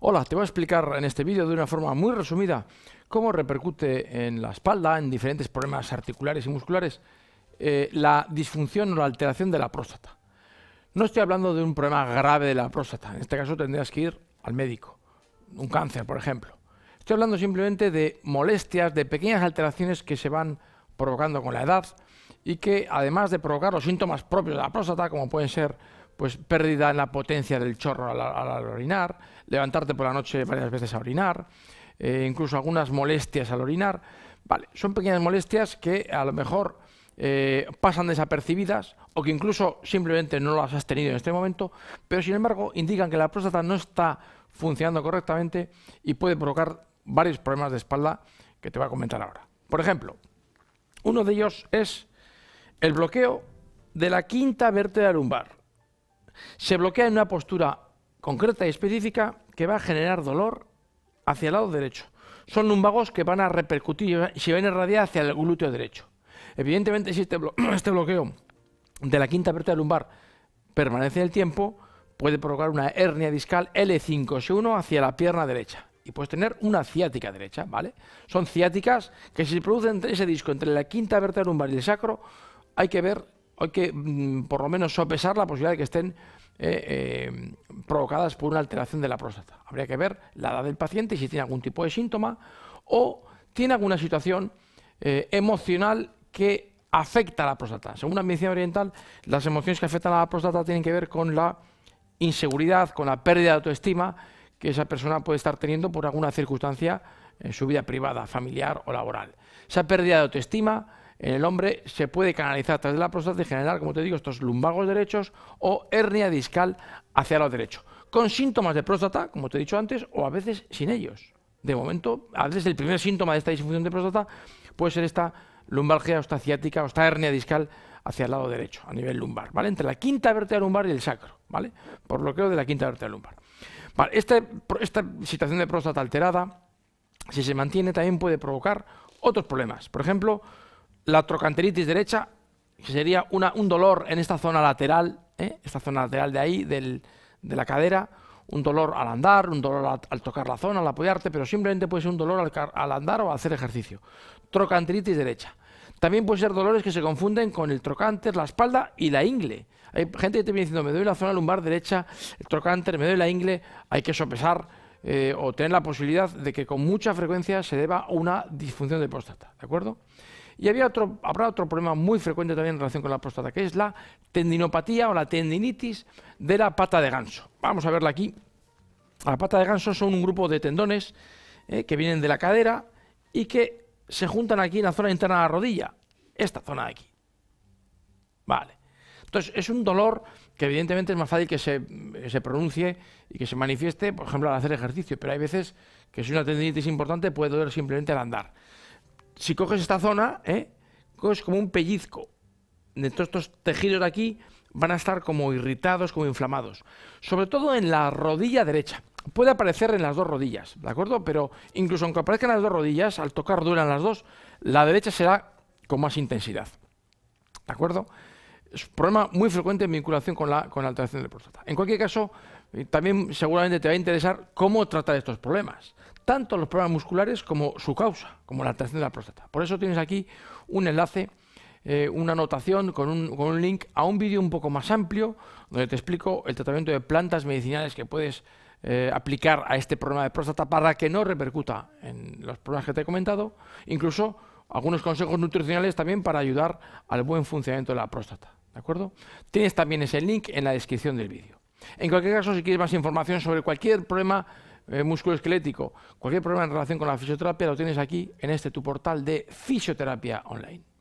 Hola, te voy a explicar en este vídeo de una forma muy resumida cómo repercute en la espalda, en diferentes problemas articulares y musculares, eh, la disfunción o la alteración de la próstata. No estoy hablando de un problema grave de la próstata, en este caso tendrías que ir al médico, un cáncer, por ejemplo. Estoy hablando simplemente de molestias, de pequeñas alteraciones que se van provocando con la edad y que además de provocar los síntomas propios de la próstata, como pueden ser pues pérdida en la potencia del chorro al, orinar, levantarte por la noche varias veces a orinar, eh, incluso algunas molestias al orinar. Vale, son pequeñas molestias que a lo mejor eh, pasan desapercibidas o que incluso simplemente no las has tenido en este momento, pero sin embargo indican que la próstata no está funcionando correctamente y puede provocar varios problemas de espalda que te voy a comentar ahora. Por ejemplo, uno de ellos es el bloqueo de la quinta vértebra lumbar se bloquea en una postura concreta y específica que va a generar dolor hacia el lado derecho. Son lumbagos que van a repercutir y se van a irradiar hacia el glúteo derecho. Evidentemente, si este, este bloqueo de la quinta vértebra lumbar permanece en el tiempo, puede provocar una hernia discal L5S1 hacia la pierna derecha y puedes tener una ciática derecha, ¿vale? Son ciáticas que si se producen entre ese disco entre la quinta vértebra lumbar y el sacro, hay que ver hay que mm, por lo menos sopesar la posibilidad de que estén eh, eh, provocadas por una alteración de la próstata. Habría que ver la edad del paciente, si tiene algún tipo de síntoma o tiene alguna situación eh, emocional que afecta a la próstata. Según la medicina oriental, las emociones que afectan a la próstata tienen que ver con la inseguridad, con la pérdida de autoestima que esa persona puede estar teniendo por alguna circunstancia en su vida privada, familiar o laboral. Esa pérdida de autoestima en el hombre se puede canalizar a través de la próstata y generar, como te digo, estos lumbagos derechos o hernia discal hacia el lado derecho. con síntomas de próstata, como te he dicho antes, o a veces sin ellos. De momento, a veces el primer síntoma de esta disfunción de próstata puede ser esta lumbalgia o esta o esta hernia discal hacia el lado derecho, a nivel lumbar, ¿vale? Entre la quinta vértebra lumbar y el sacro, ¿vale? Por lo que de la quinta vértebra lumbar. Vale, este, esta situación de próstata alterada, si se mantiene, también puede provocar otros problemas. Por ejemplo, la trocanteritis derecha, que sería un dolor en esta zona lateral, ¿eh? esta zona lateral de ahí, de la cadera, un dolor al andar, un dolor al, tocar la zona, al apoyarte, pero simplemente puede ser un dolor al, andar o al hacer ejercicio. Trocanteritis derecha. También puede ser dolores que se confunden con el trocánter, la espalda y la ingle. Hay gente que te viene diciendo, me doy la zona lumbar derecha, el trocánter, me doy la ingle, hay que sopesar eh, o tener la posibilidad de que con mucha frecuencia se deba una disfunción de próstata, ¿de acuerdo? Y había otro, habrá otro problema muy frecuente también en relación con la próstata, que es la tendinopatía o la tendinitis de la pata de ganso. Vamos a verla aquí. La pata de ganso son un grupo de tendones eh, que vienen de la cadera y que se juntan aquí en la zona interna de la rodilla, esta zona de aquí. Vale. Entonces, es un dolor que evidentemente es más fácil que se, eh, se, pronuncie y que se manifieste, por ejemplo, al hacer ejercicio, pero hay veces que si una tendinitis importante puede doler simplemente al andar si coges esta zona, ¿eh? coges como un pellizco. De todos estos tejidos de aquí van a estar como irritados, como inflamados. Sobre todo en la rodilla derecha. Puede aparecer en las dos rodillas, ¿de acuerdo? Pero incluso aunque aparezcan las dos rodillas, al tocar duran las dos, la derecha será con más intensidad. ¿De acuerdo? Es un problema muy frecuente en vinculación con la, con alteración de próstata. En cualquier caso, eh, también seguramente te va a interesar cómo tratar estos problemas tanto los problemas musculares como su causa, como la atención de la próstata. Por eso tienes aquí un enlace, eh, una anotación con un, un link a un vídeo un poco más amplio, donde te explico el tratamiento de plantas medicinales que puedes eh, aplicar a este problema de próstata para que no repercuta en los problemas que te he comentado, incluso algunos consejos nutricionales también para ayudar al buen funcionamiento de la próstata. ¿De acuerdo? Tienes también ese link en la descripción del vídeo. En cualquier caso, si quieres más información sobre cualquier problema eh, músculo esquelético, cualquier problema en relación con la fisioterapia, lo tienes aquí en este tu portal de fisioterapia online.